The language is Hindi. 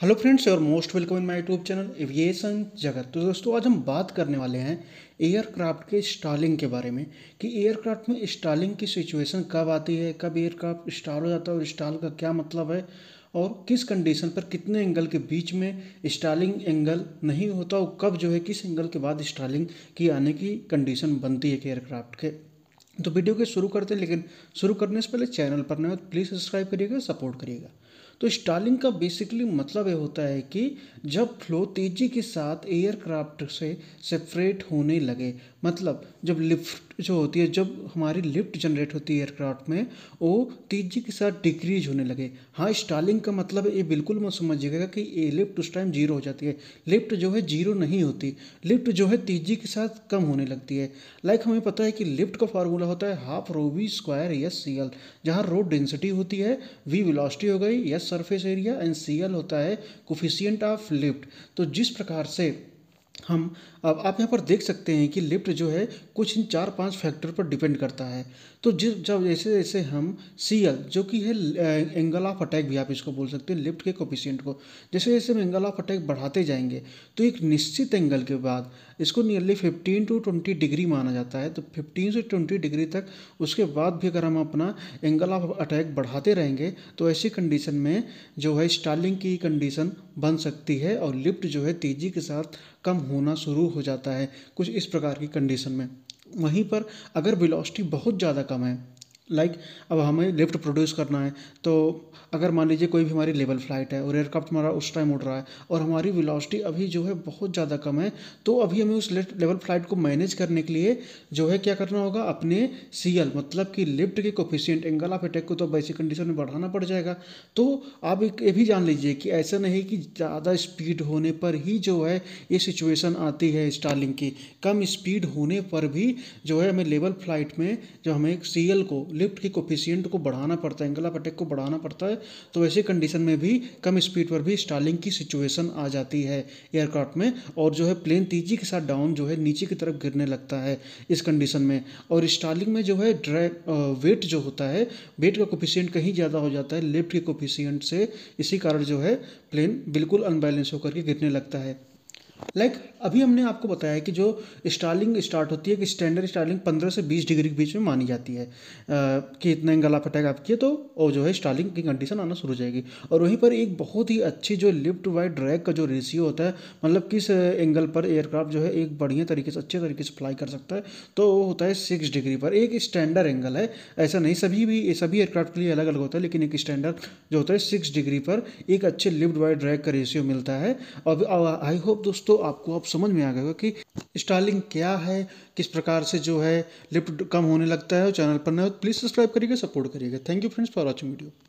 हेलो फ्रेंड्स और most welcome in my YouTube channel aviation Jagat तो दोस्तों आज हम बात करने वाले हैं एयरक्राफ्ट के स्टॉलिंग के बारे में कि एयरक्राफ्ट में स्टॉलिंग की सिचुएशन कब आती है कब एयरक्राफ्ट स्टॉल हो जाता है और स्टॉल का क्या मतलब है और किस कंडीशन पर कितने एंगल के बीच में स्टॉलिंग एंगल नहीं होता और कब जो है किस एंगल के बाद स्टॉलिंग की आने की कंडीशन बनती है कि एयरक्राफ्ट के तो वीडियो के शुरू करते हैं लेकिन शुरू करने से पहले चैनल पर नहीं हो तो प्लीज़ सब्सक्राइब करिएगा सपोर्ट करिएगा तो स्टालिंग का बेसिकली मतलब ये होता है कि जब फ्लो तेजी के साथ एयरक्राफ्ट से सेपरेट होने लगे मतलब जब लिफ्ट जो होती है जब हमारी लिफ्ट जनरेट होती है एयरक्राफ्ट में वो तेजी के साथ डिक्रीज होने लगे हाँ स्टालिंग का मतलब ये बिल्कुल मत समझिएगा कि ये लिफ्ट उस टाइम जीरो हो जाती है लिफ्ट जो है जीरो नहीं होती लिफ्ट जो है तेजी के साथ कम होने लगती है लाइक हमें पता है कि लिफ्ट का फार्मूला होता है half rho V square S C L जहाँ रो डेंसिटी होती है वी विलॉसिटी हो गई S surface area and C होता है कोफिशियंट ऑफ लिफ्ट तो जिस प्रकार से हम अब आप यहाँ पर देख सकते हैं कि लिफ्ट जो है कुछ इन चार पांच फैक्टर पर डिपेंड करता है तो जिस जब जैसे जैसे हम सी एल जो कि है एंगल ऑफ अटैक भी आप इसको बोल सकते हैं लिफ्ट के कोपिशियंट को जैसे जैसे हम एंगल ऑफ अटैक बढ़ाते जाएंगे तो एक निश्चित एंगल के बाद इसको nearly fifteen to twenty degree माना जाता है तो फिफ्टीन से ट्वेंटी डिग्री तक उसके बाद भी अगर हम अपना एंगल ऑफ अटैक बढ़ाते रहेंगे तो ऐसी कंडीशन में जो है स्टार्लिंग की कंडीशन बन सकती है और लिफ्ट जो है तेज़ी के साथ कम होना शुरू हो जाता है कुछ इस प्रकार की कंडीशन में वहीं पर अगर विलोसिटी बहुत ज़्यादा कम है लाइक like, अब हमें लिफ्ट प्रोड्यूस करना है तो अगर मान लीजिए कोई भी हमारी लेवल फ्लाइट है और एयरक्राफ्ट हमारा उस टाइम उड़ रहा है और हमारी वेलोसिटी अभी जो है बहुत ज़्यादा कम है तो अभी हमें उस लेवल फ्लाइट को मैनेज करने के लिए जो है क्या करना होगा अपने सी मतलब कि लिफ्ट के कोफिशियंट एंगल ऑफ अटैक को तो बेसिक कंडीशन में बढ़ाना पड़ जाएगा तो आप एक ये भी जान लीजिए कि ऐसा नहीं कि ज़्यादा स्पीड होने पर ही जो है ये सिचुएशन आती है स्टार्लिंग की कम स्पीड होने पर भी जो है हमें लेवल फ्लाइट में जो हमें सी को लिफ्ट के कोफिशियंट को बढ़ाना पड़ता है एंगल ऑफ अटैक को बढ़ाना पड़ता है तो वैसे कंडीशन में भी कम स्पीड पर भी स्टालिंग की सिचुएशन आ जाती है एयरक्राफ्ट में और जो है प्लेन तेजी के साथ डाउन जो है नीचे की तरफ गिरने लगता है इस कंडीशन में और स्टालिंग में जो है ड्रैग वेट जो होता है वेट का कोफिशियंट कहीं ज़्यादा हो जाता है लिफ्ट के कोफिशियंट से इसी कारण जो है प्लेन बिल्कुल अनबैलेंस होकर के गिरने लगता है लाइक like, अभी हमने आपको बताया कि जो स्टार्लिंग स्टार्ट होती है कि स्टैंडर्ड स्टार्लिंग पंद्रह से बीस डिग्री के बीच में मानी जाती है आ, कि इतना गला फटैक आप किए तो वो जो है स्टार्लिंग की कंडीशन आना शुरू हो जाएगी और वहीं पर एक बहुत ही अच्छी जो लिफ्ट वाइड ड्रैग का जो रेशियो होता है मतलब किस एंगल पर एयरक्राफ्ट जो है एक बढ़िया तरीके से अच्छे तरीके से फ्लाई कर सकता है तो वो होता है सिक्स डिग्री पर एक स्टैंडर्ड एंगल है ऐसा नहीं सभी भी सभी एयरक्राफ्ट के लिए अलग अलग होता है लेकिन एक स्टैंडर्ड जो होता है सिक्स डिग्री पर एक अच्छे लिफ्ट वाइड ड्रैग का रेशियो मिलता है और आई होप दोस्त दोस्तों आपको अब समझ में आ गया होगा कि स्टार्लिंग क्या है किस प्रकार से जो है लिफ्ट कम होने लगता है और चैनल पर नए प्लीज़ सब्सक्राइब तो करिएगा सपोर्ट करिएगा thank you friends for watching video